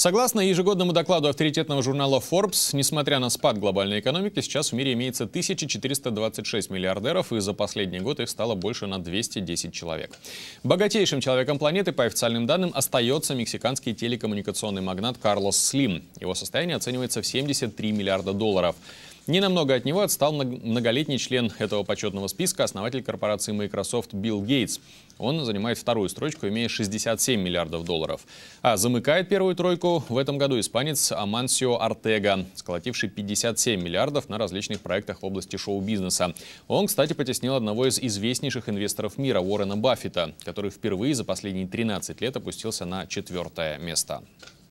Согласно ежегодному докладу авторитетного журнала Forbes, несмотря на спад глобальной экономики, сейчас в мире имеется 1426 миллиардеров, и за последний год их стало больше на 210 человек. Богатейшим человеком планеты, по официальным данным, остается мексиканский телекоммуникационный магнат Карлос Слим. Его состояние оценивается в 73 миллиарда долларов. Ненамного от него отстал многолетний член этого почетного списка, основатель корпорации Microsoft Билл Гейтс. Он занимает вторую строчку, имея 67 миллиардов долларов. А замыкает первую тройку в этом году испанец Амансио Артега, сколотивший 57 миллиардов на различных проектах в области шоу-бизнеса. Он, кстати, потеснил одного из известнейших инвесторов мира, Уоррена Баффета, который впервые за последние 13 лет опустился на четвертое место.